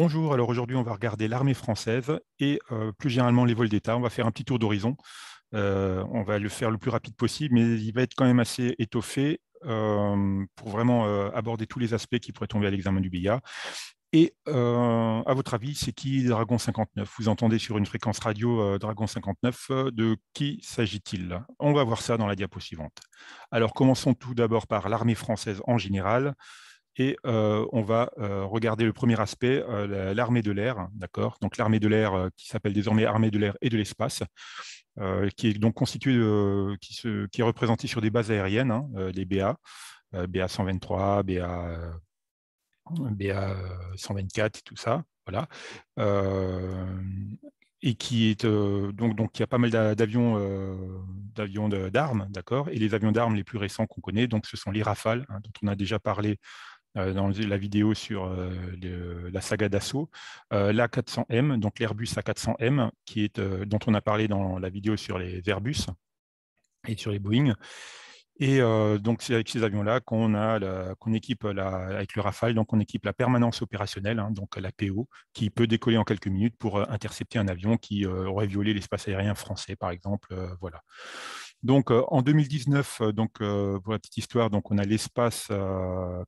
Bonjour, alors aujourd'hui on va regarder l'armée française et euh, plus généralement les vols d'État. On va faire un petit tour d'horizon. Euh, on va le faire le plus rapide possible, mais il va être quand même assez étoffé euh, pour vraiment aborder tous les aspects qui pourraient tomber à l'examen du BIA. Et à votre avis, c'est qui Dragon 59 Vous entendez sur une fréquence radio Dragon 59, de qui s'agit-il On va voir ça dans la diapo suivante. Alors commençons tout d'abord par l'armée française en général et on va regarder le premier aspect, l'armée de l'air, d'accord Donc l'armée de l'air qui s'appelle désormais armée de l'air et de l'espace, qui est donc constituée, qui, est représentée sur des bases aériennes, hein, les BA, BA 123, BA, 124 tout ça, voilà. et qui est donc donc il a pas mal d'avions d'avions d'armes, d'accord Et les avions d'armes les plus récents qu'on connaît, donc ce sont les Rafales, hein, dont on a déjà parlé euh, dans la vidéo sur euh, la saga d'assaut, euh, l'A400M, donc l'Airbus A400M, qui est, dont on a parlé dans la vidéo sur les Airbus et sur les Boeing. Et donc, c'est avec ces avions-là qu'on équipe avec le Rafale, donc on équipe la permanence opérationnelle, hein, donc la PO, qui peut décoller en quelques minutes pour intercepter un avion qui aurait violé l'espace aérien français, par exemple. voilà. Donc euh, en 2019, euh, donc, euh, pour la petite histoire, donc, on a l'espace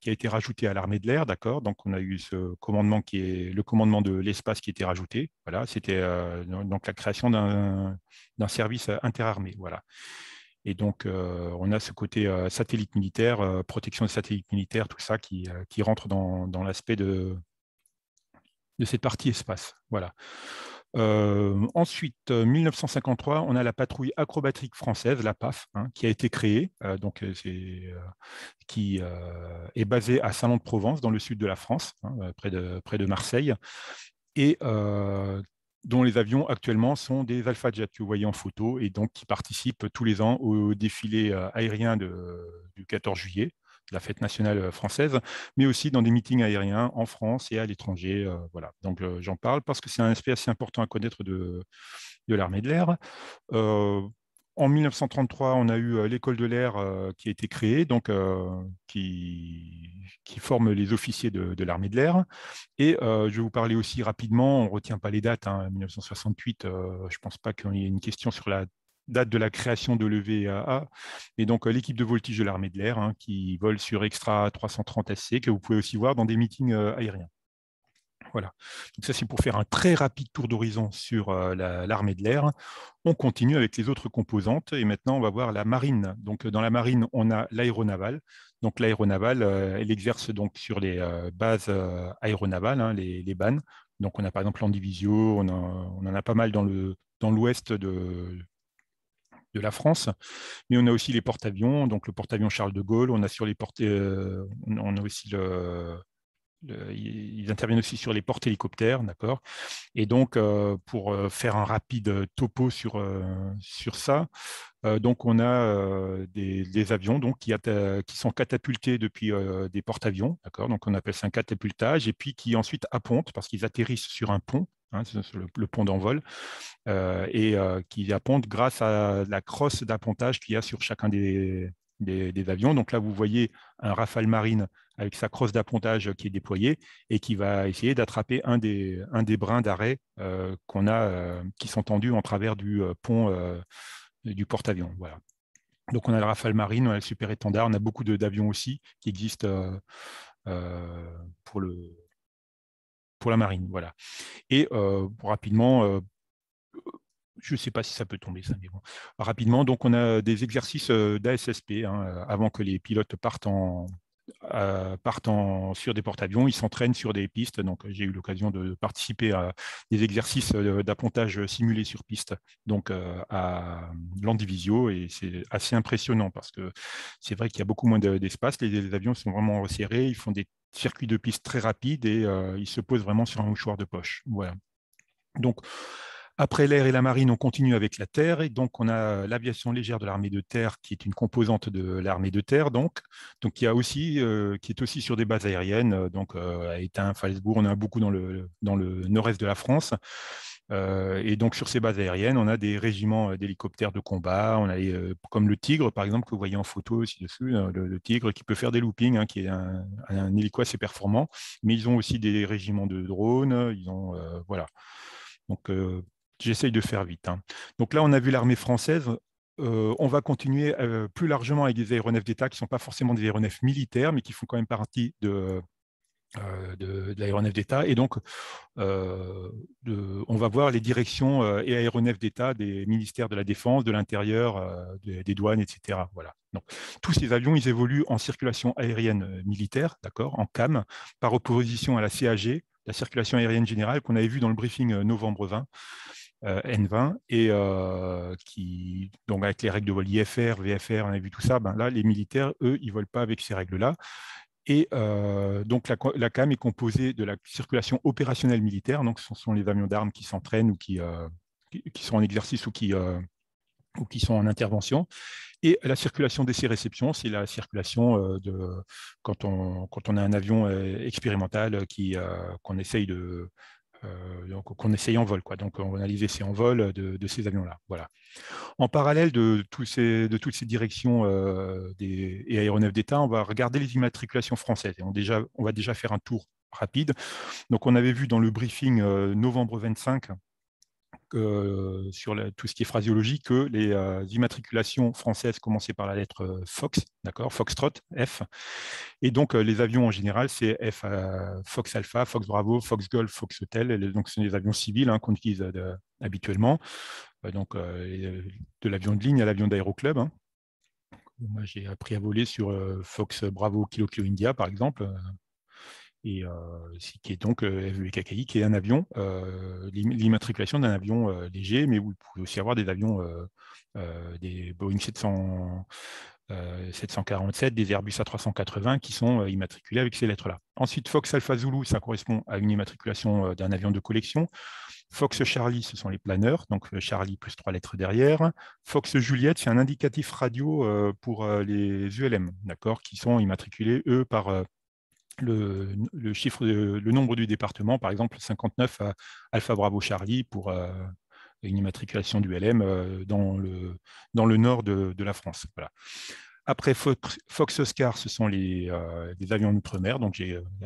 qui a été rajouté à l'armée de l'air, d'accord Donc on a eu ce commandement qui est le commandement de l'espace qui a été rajouté. Voilà, c'était donc la création d'un service interarmé. Voilà. Et donc, on a ce côté satellite militaire, protection de satellites militaire, tout ça qui, rentre dans, l'aspect de, de cette partie espace. Voilà. Euh, ensuite, 1953, euh, on a la patrouille acrobatique française, la PAF, hein, qui a été créée, euh, donc euh, qui est basée à Salon-de-Provence, dans le sud de la France, hein, près, de, Marseille, et dont les avions actuellement sont des Alpha Jet que vous voyez en photo et donc qui participent tous les ans au défilé aérien du 14 juillet la fête nationale euh, française, mais aussi dans des meetings aériens en France et à l'étranger. Euh, voilà. Donc euh, j'en parle parce que c'est un aspect assez important à connaître de, de l'armée de l'air. en 1933, on a eu l'école de l'air qui a été créée, donc qui, qui, forme les officiers de, l'armée de l'air. Et je vais vous parler aussi rapidement, on ne retient pas les dates, 1968, hein, je ne pense pas qu'il y ait une question sur la date de la création de l'EVAA, et donc euh, l'équipe de voltige de l'armée de l'air, hein, qui vole sur Extra 330 SC, que vous pouvez aussi voir dans des meetings euh, aériens. Voilà. Donc ça, c'est pour faire un très rapide tour d'horizon sur euh, l'armée de l'air. On continue avec les autres composantes et maintenant, on va voir la marine. Donc dans la marine, on a l'aéronavale. Donc l'aéronavale, elle exerce donc sur les bases aéronavales, hein, les, les bannes. Donc on a par exemple l'Andivisio, on, on, en a pas mal dans le dans l'ouest de, de la France, mais on a aussi les porte-avions, donc le porte-avions Charles de Gaulle, on a sur les portes, euh, on a aussi le, ils interviennent aussi sur les portes hélicoptères, d'accord. Et donc, euh, pour euh, faire un rapide topo sur, sur ça, donc on a des, avions donc, qui, qui sont catapultés depuis des porte-avions, d'accord. Donc on appelle ça un catapultage, et puis qui ensuite appontent parce qu'ils atterrissent sur un pont Hein, le, pont d'envol, euh, et euh, qui apponte grâce à la crosse d'appontage qu'il y a sur chacun des, avions. Donc là, vous voyez un Rafale Marine avec sa crosse d'appontage qui est déployée et qui va essayer d'attraper un des, un des brins d'arrêt euh, qu'on qui sont tendus en travers du pont du porte-avions. Voilà. Donc on a le Rafale Marine, on a le Super Étendard, on a beaucoup d'avions aussi qui existent pour le pour la marine. Voilà. Et euh, rapidement, euh, je ne sais pas si ça peut tomber, ça, mais bon. Rapidement, donc on a des exercices euh, d'ASSP hein, avant que les pilotes partent en, euh, partent sur des porte-avions, ils s'entraînent sur des pistes. Donc, j'ai eu l'occasion de participer à des exercices euh, d'appontage simulé sur piste, donc euh, à Landivisio, et c'est assez impressionnant parce que c'est vrai qu'il y a beaucoup moins d'espace. Les, avions sont vraiment resserrés, ils font des circuits de piste très rapides et ils se posent vraiment sur un mouchoir de poche. Voilà. Donc, après l'air et la marine, on continue avec la terre. Et donc, on a l'aviation légère de l'armée de terre, qui est une composante de l'armée de terre, donc, donc qui, a aussi, euh, qui est aussi sur des bases aériennes, euh, donc euh, à un Falsbourg, on en a beaucoup dans le, dans le nord-est de la France. et donc, sur ces bases aériennes, on a des régiments d'hélicoptères de combat, on a comme le Tigre, par exemple, que vous voyez en photo aussi dessus hein, le, Tigre qui peut faire des loopings, hein, qui est un, un, hélico assez performant, mais ils ont aussi des régiments de drones, ils ont, voilà. Donc, J'essaye de faire vite. Hein. Donc là, on a vu l'armée française. Euh, on va continuer euh, plus largement avec des aéronefs d'État qui ne sont pas forcément des aéronefs militaires, mais qui font quand même partie de, euh, l'aéronef d'État. Et donc, on va voir les directions et aéronefs d'État des ministères de la Défense, de l'Intérieur, des, douanes, etc. Voilà. Donc, tous ces avions, ils évoluent en circulation aérienne militaire, d'accord, en CAM, par opposition à la CAG, la circulation aérienne générale qu'on avait vue dans le briefing novembre 20. Euh, N20 et euh, qui, donc avec les règles de vol IFR, VFR, on a vu tout ça, ben là, les militaires, eux, ils ne volent pas avec ces règles-là. Et euh, donc la, CAM est composée de la circulation opérationnelle militaire, donc ce sont les avions d'armes qui s'entraînent ou qui, qui, sont en exercice ou qui, ou qui sont en intervention. Et la circulation d'essai réception, c'est la circulation de quand on, quand on a un avion expérimental qui qu'on essaye de, euh, qu'on essaye en vol. Quoi. Donc, on analyse ces en vol euh, de, ces avions-là. Voilà. En parallèle de, toutes ces directions euh, et aéronefs d'État, on va regarder les immatriculations françaises. Et on, déjà, on va déjà faire un tour rapide. Donc, on avait vu dans le briefing novembre 25 sur tout ce qui est phraseologie que les immatriculations françaises commençaient par la lettre Fox, d'accord, Foxtrot, F. Et donc les avions en général, c'est Fox Alpha, Fox Bravo, Fox Golf, Fox Hotel. donc ce sont des avions civils hein, qu'on utilise habituellement, donc de l'avion de ligne à l'avion d'aéroclub. Hein. Moi, j'ai appris à voler sur Fox Bravo Kilo Kilo India, par exemple, et euh, qui est donc euh, FVKKI, qui est un avion, euh, l'immatriculation d'un avion léger, mais vous pouvez aussi avoir des avions, des Boeing 700, 747, des Airbus A380 qui sont immatriculés avec ces lettres-là. Ensuite, Fox Alpha Zulu, ça correspond à une immatriculation d'un avion de collection. Fox Charlie, ce sont les planeurs, donc Charlie plus trois lettres derrière. Fox Juliette, c'est un indicatif radio pour les ULM, e d'accord, qui sont immatriculés, eux, par le, chiffre, le nombre du département, par exemple 59 à Alpha Bravo Charlie pour euh, une immatriculation du LM euh, dans le, dans le nord de, la France. Voilà. Après Fox, Oscar, ce sont les, euh, avions d'outre-mer. Donc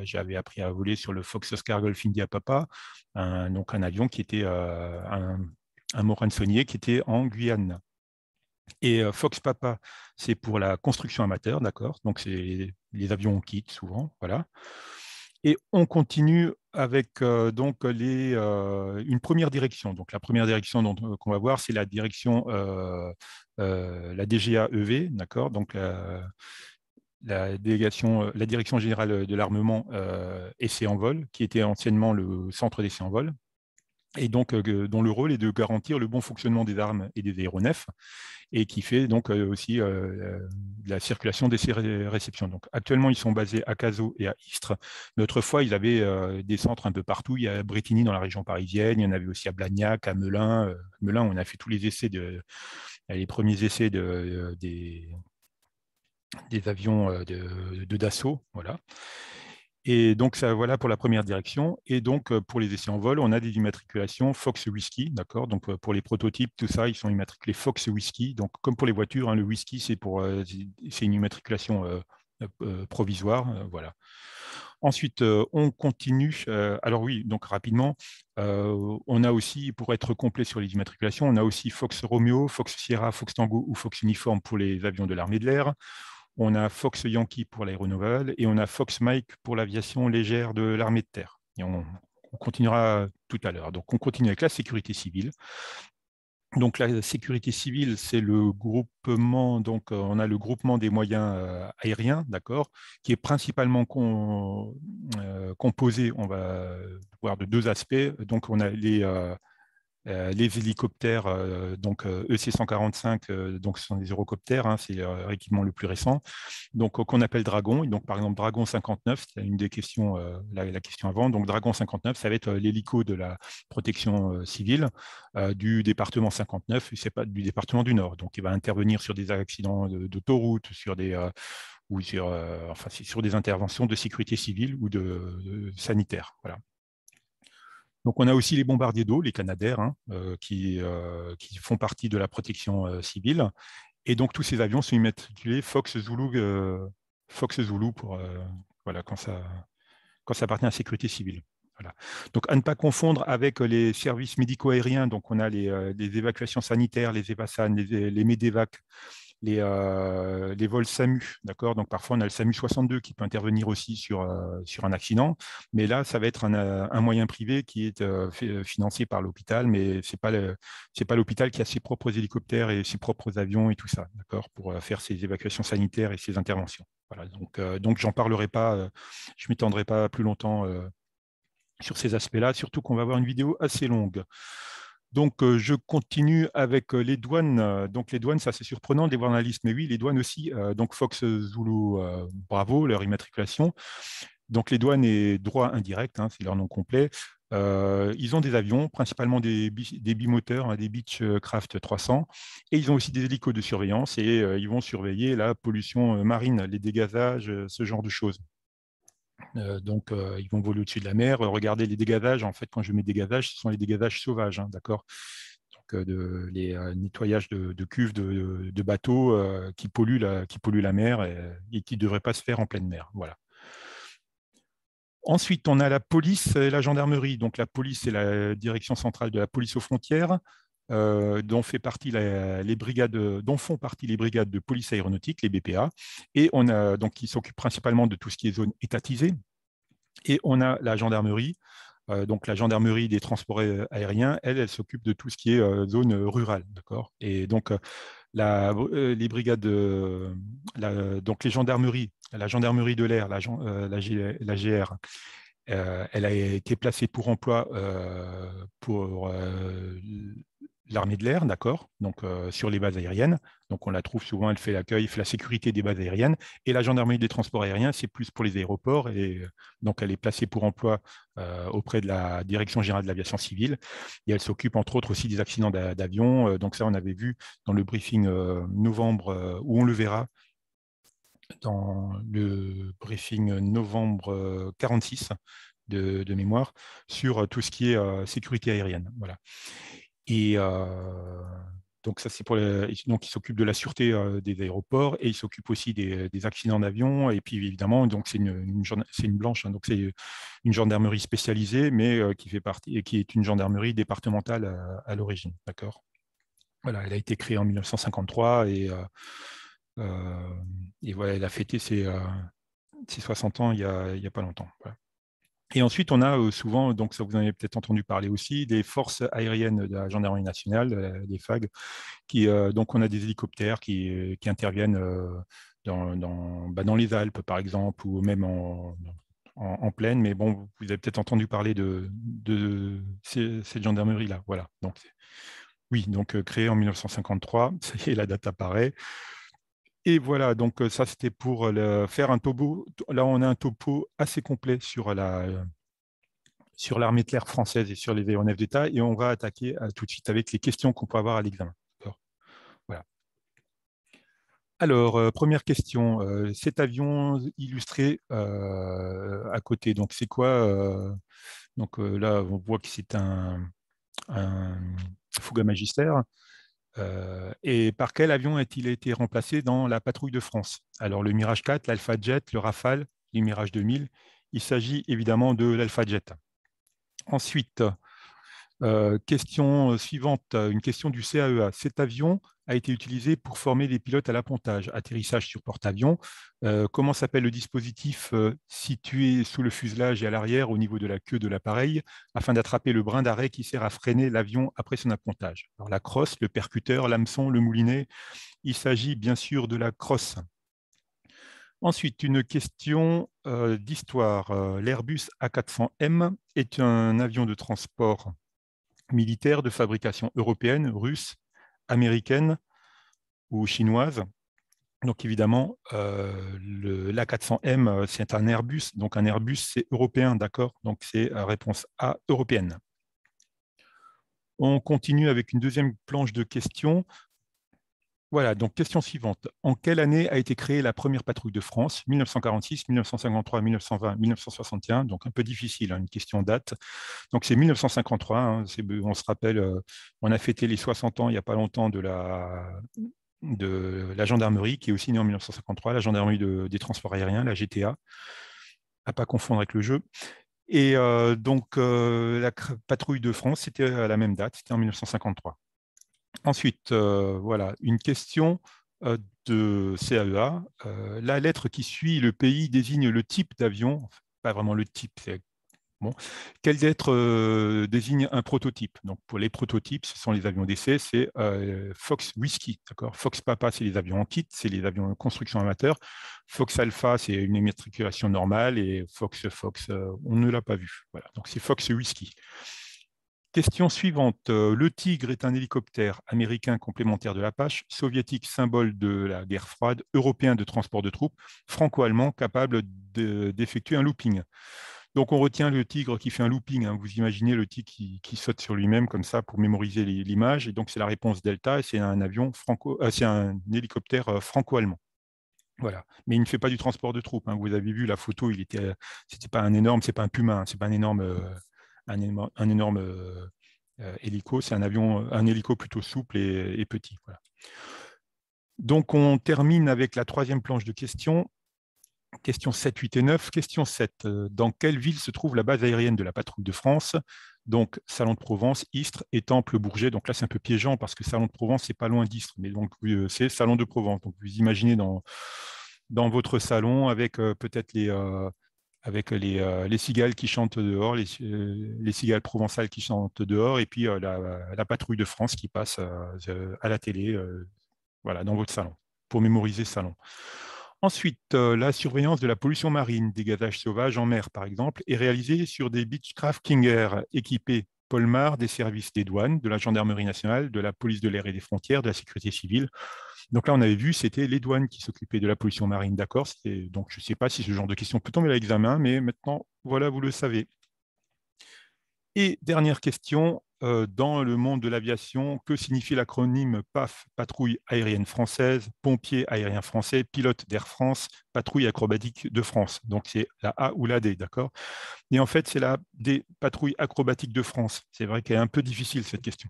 j'avais appris à voler sur le Fox Oscar Golf India Papa, un, donc un avion qui était un, un Moransonnier qui était en Guyane. Et Fox Papa, c'est pour la construction amateur, d'accord Donc, c'est les avions quittent souvent, voilà. Et on continue avec donc les, une première direction. Donc, la première direction qu'on va voir, c'est la direction, la DGAEV, d'accord Donc, la, délégation, la direction générale de l'armement Essai en vol, qui était anciennement le centre d'essai en vol et donc euh, dont le rôle est de garantir le bon fonctionnement des armes et des aéronefs, et qui fait donc euh, aussi euh, la circulation des réceptions. Donc actuellement, ils sont basés à Cazaux et à Istres, mais fois, ils avaient des centres un peu partout. Il y a Bretigny dans la région parisienne, il y en avait aussi à Blagnac, à Melun. Melun, on a fait tous les essais, de, les premiers essais des, avions de, de Dassault, voilà. Et donc, ça, voilà pour la première direction. Et donc, euh, pour les essais en vol, on a des immatriculations Fox Whisky, d'accord Donc, euh, pour les prototypes, tout ça, ils sont immatriculés Fox Whisky. Donc, comme pour les voitures, hein, le whisky, c'est euh, une immatriculation provisoire, voilà. Ensuite, on continue. alors oui, donc rapidement, on a aussi, pour être complet sur les immatriculations, on a aussi Fox Romeo, Fox Sierra, Fox Tango ou Fox Uniforme pour les avions de l'armée de l'air on a Fox Yankee pour renouvelles et on a Fox Mike pour l'aviation légère de l'armée de terre. Et on, continuera tout à l'heure. Donc on continue avec la sécurité civile. Donc la sécurité civile, c'est le groupement, donc euh, on a le groupement des moyens euh, aériens, d'accord, qui est principalement euh, composé, on va voir de deux aspects. Donc on a les, euh, les hélicoptères, euh, donc euh, e EC-145, donc ce sont des hérocoptères, hein, c'est l'équipement le plus récent, donc qu'on appelle Dragon. Et donc par exemple Dragon 59, c'est une des questions, la, question avant. Donc Dragon 59, ça va être l'hélico de la protection civile du département 59, c'est pas du département du Nord. Donc il va intervenir sur des accidents d'autoroute, sur des sur, sur des interventions de sécurité civile ou de sanitaire. Voilà. Donc on a aussi les bombardiers d'eau, les Canadaires, hein, euh, euh, qui, font partie de la protection euh, civile. Et donc tous ces avions sont immatriculés Fox Zulu, Fox pour voilà quand ça appartient à la sécurité civile. Donc, à ne pas confondre avec les services médico-aériens. Donc, on a les, évacuations sanitaires, les EVASAN, les MEDEVAC, les, euh, les vols SAMU. D'accord Donc parfois, on a le SAMU 62 qui peut intervenir aussi sur, euh, sur un accident. Mais là, ça va être un, euh, un moyen privé qui est financé par l'hôpital, mais ce n'est pas, pas l'hôpital qui a ses propres hélicoptères et ses propres avions et tout ça, d'accord Pour faire ses évacuations sanitaires et ses interventions. Voilà, donc, donc j'en parlerai pas, je ne m'étendrai pas plus longtemps sur ces aspects-là, surtout qu'on va avoir une vidéo assez longue. Donc, euh, je continue avec euh, les douanes. Euh, donc, les douanes, ça c'est surprenant de les voir dans la liste, mais oui, les douanes aussi. donc, Fox, Zulu, Bravo, leur immatriculation. Donc, les douanes et droits indirects, hein, c'est leur nom complet. ils ont des avions, principalement des, des bimoteurs, hein, des Beechcraft 300, et ils ont aussi des hélicos de surveillance et ils vont surveiller la pollution marine, les dégazages, ce genre de choses. Euh, donc, euh, ils vont voler au-dessus de la mer. Euh, regardez les dégavages. En fait, quand je mets dégavages, ce sont les dégavages sauvages, hein, d'accord de, les nettoyages de, cuves de, bateaux qui, polluent la, qui la mer et, qui ne devraient pas se faire en pleine mer. Voilà. Ensuite, on a la police et la gendarmerie. Donc la police, et la direction centrale de la police aux frontières. Euh, dont, fait partie les brigades, dont font partie les brigades de police aéronautique, les BPA, et on a donc qui s'occupent principalement de tout ce qui est zone étatisée. Et on a la gendarmerie, euh, donc la gendarmerie des transports aériens, elle, elle s'occupe de tout ce qui est euh, zone rurale, d'accord. Et donc les brigades, la, donc les gendarmeries, la gendarmerie de l'air, la, GR elle a été placée pour emploi pour l'armée de l'air, d'accord, donc euh, sur les bases aériennes. Donc on la trouve souvent, elle fait l'accueil, fait la sécurité des bases aériennes. Et la gendarmerie des transports aériens, c'est plus pour les aéroports. Et euh, donc elle est placée pour emploi euh, auprès de la Direction générale de l'aviation civile. Et elle s'occupe entre autres aussi des accidents d'avion. Donc ça, on avait vu dans le briefing novembre, où on le verra, dans le briefing novembre 46 de, de mémoire, sur tout ce qui est sécurité aérienne. Voilà. Et euh, donc ça c'est pour donc ils s'occupent de la sûreté euh, des aéroports et il s'occupe aussi des, accidents d'avion et puis évidemment donc c'est une, c'est une blanche hein, donc c'est une gendarmerie spécialisée mais euh, qui fait partie et qui est une gendarmerie départementale à, l'origine d'accord voilà elle a été créée en 1953 et voilà elle a fêté ses, 60 ans il n'y a, a pas longtemps voilà. Et ensuite, on a euh, souvent, donc ça vous en avez peut-être entendu parler aussi, des forces aériennes de la gendarmerie nationale, euh, des FAG, qui euh, donc on a des hélicoptères qui, interviennent dans, dans, bah, dans, les Alpes par exemple, ou même en, en, plaine. Mais bon, vous avez peut-être entendu parler de, de cette gendarmerie là. Voilà. Donc oui, donc créée en 1953, ça y est, la date apparaît. Et voilà, donc ça c'était pour faire un topo. Là, on a un topo assez complet sur la sur l'armée de l'air française et sur les aéronefs d'État, et on va attaquer tout de suite avec les questions qu'on peut avoir à l'examen. Alors, première question, cet avion illustré à côté, donc c'est quoi Donc là, on voit que c'est un, un Fouga Magistère. Euh, et par quel avion a-t-il été remplacé dans la patrouille de France Alors le Mirage 4, l'Alpha Jet, le Rafale, le Mirage 2000. Il s'agit évidemment de l'Alpha Jet. Ensuite, euh, question euh, suivante, une question du CAEA. E Cet avion a été utilisé pour former les pilotes à l'appontage, atterrissage sur porte-avions. Euh, comment s'appelle le dispositif situé sous le fuselage et à l'arrière au niveau de la queue de l'appareil afin d'attraper le brin d'arrêt qui sert à freiner l'avion après son appontage La crosse, le percuteur, l'hameçon, le moulinet. Il s'agit bien sûr de la crosse. Ensuite, une question d'histoire. L'Airbus A400M est un avion de transport militaires de fabrication européenne, russe, américaine ou chinoise. Donc évidemment, euh, l'A400M, euh, c'est un Airbus. Donc un Airbus, c'est européen, d'accord Donc c'est réponse A, européenne. On continue avec une deuxième planche de questions. Voilà, donc question suivante. En quelle année a été créée la première patrouille de France 1946, 1953, 1920, 1961. Donc un peu difficile, hein, une question date. Donc c'est 1953. Hein, euh, on se rappelle, euh, on a fêté les 60 ans il n'y a pas longtemps de la, de la gendarmerie, qui est aussi née en 1953, la gendarmerie des transports aériens, la GTA, à pas confondre avec le jeu. Et euh, donc la patrouille de France, c'était à la même date, c'était en 1953. Ensuite, euh, voilà, une question euh, de CAEA. E euh, la lettre qui suit le pays désigne le type d'avion, pas vraiment le type, c'est Bon. Quelle lettre désigne un prototype Donc, pour les prototypes, ce sont les avions d'essai, c'est Fox Whisky. d'accord Fox Papa, c'est les avions en kit, c'est les avions de construction amateur. Fox Alpha, c'est une immatriculation normale et Fox Fox, on ne l'a pas vu. Voilà. Donc, c'est Fox Whisky. Question suivante. Euh, le Tigre est un hélicoptère américain complémentaire de l'Apache, soviétique symbole de la guerre froide, européen de transport de troupes, franco-allemand capable d'effectuer un looping. Donc on retient le tigre qui fait un looping. Hein. Vous imaginez le tigre qui, saute sur lui-même comme ça pour mémoriser l'image. Et donc c'est la réponse Delta et c'est un avion franco, euh, un hélicoptère euh, franco-allemand. Voilà. Mais il ne fait pas du transport de troupes. Hein. Vous avez vu la photo, il était, c'était pas un énorme, c'est pas un Puma, hein. c'est pas un énorme un énorme, euh, euh, hélico. C'est un avion, euh, un hélico plutôt souple et, petit. Donc on termine avec la troisième planche de questions. Question 7, 8 et 9. Question 7. Dans quelle ville se trouve la base aérienne de la patrouille de France Donc, Salon de Provence, Istres et Temple-Bourget. Donc là, c'est un peu piégeant parce que Salon de Provence, c'est pas loin d'Istres, mais donc c'est Salon de Provence. Donc, vous imaginez dans, dans votre salon avec peut-être les, avec euh, les, cigales qui chantent dehors, euh, les, cigales provençales qui chantent dehors, et puis euh, la, patrouille de France qui passe à la télé, dans votre salon, pour mémoriser ce salon. Ensuite, la surveillance de la pollution marine, des gazages sauvages en mer par exemple, est réalisée sur des Beechcraft Kinger équipés Polmar, des services des douanes, de la gendarmerie nationale, de la police de l'air et des frontières, de la sécurité civile, donc là, on avait vu, c'était les douanes qui s'occupaient de la pollution marine, d'accord Donc je ne sais pas si ce genre de question peut tomber à l'examen, mais maintenant, voilà, vous le savez. Et dernière question, euh, dans le monde de l'aviation, que signifie l'acronyme PAF, patrouille aérienne française, pompier aérien français, pilote d'Air France, patrouille acrobatique de France Donc c'est la A ou la D, d'accord Et en fait, c'est la D, patrouille acrobatique de France. C'est vrai qu'elle est un peu difficile cette question.